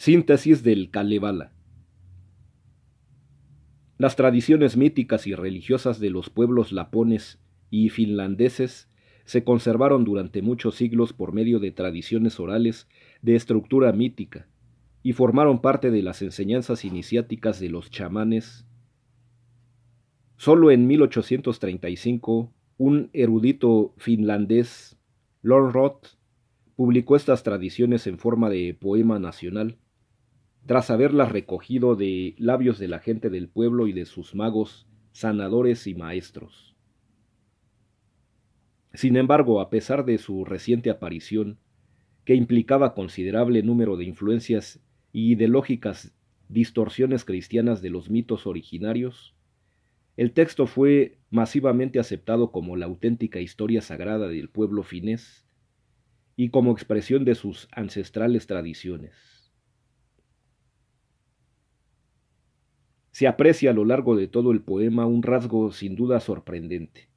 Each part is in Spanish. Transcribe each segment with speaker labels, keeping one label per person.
Speaker 1: Síntesis del Kalevala. Las tradiciones míticas y religiosas de los pueblos lapones y finlandeses se conservaron durante muchos siglos por medio de tradiciones orales de estructura mítica y formaron parte de las enseñanzas iniciáticas de los chamanes. Solo en 1835, un erudito finlandés, Roth, publicó estas tradiciones en forma de poema nacional tras haberla recogido de labios de la gente del pueblo y de sus magos, sanadores y maestros. Sin embargo, a pesar de su reciente aparición, que implicaba considerable número de influencias y de distorsiones cristianas de los mitos originarios, el texto fue masivamente aceptado como la auténtica historia sagrada del pueblo finés y como expresión de sus ancestrales tradiciones. se aprecia a lo largo de todo el poema un rasgo sin duda sorprendente.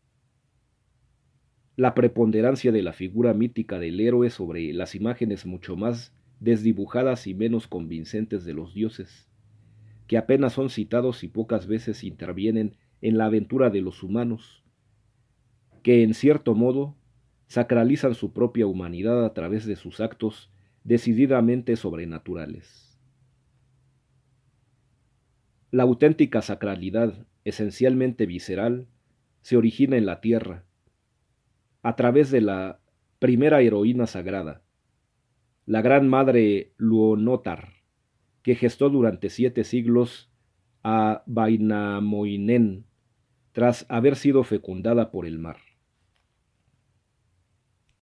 Speaker 1: La preponderancia de la figura mítica del héroe sobre las imágenes mucho más desdibujadas y menos convincentes de los dioses, que apenas son citados y pocas veces intervienen en la aventura de los humanos, que en cierto modo sacralizan su propia humanidad a través de sus actos decididamente sobrenaturales. La auténtica sacralidad, esencialmente visceral, se origina en la tierra, a través de la primera heroína sagrada, la gran madre Luonotar, que gestó durante siete siglos a Vainamoinen, tras haber sido fecundada por el mar.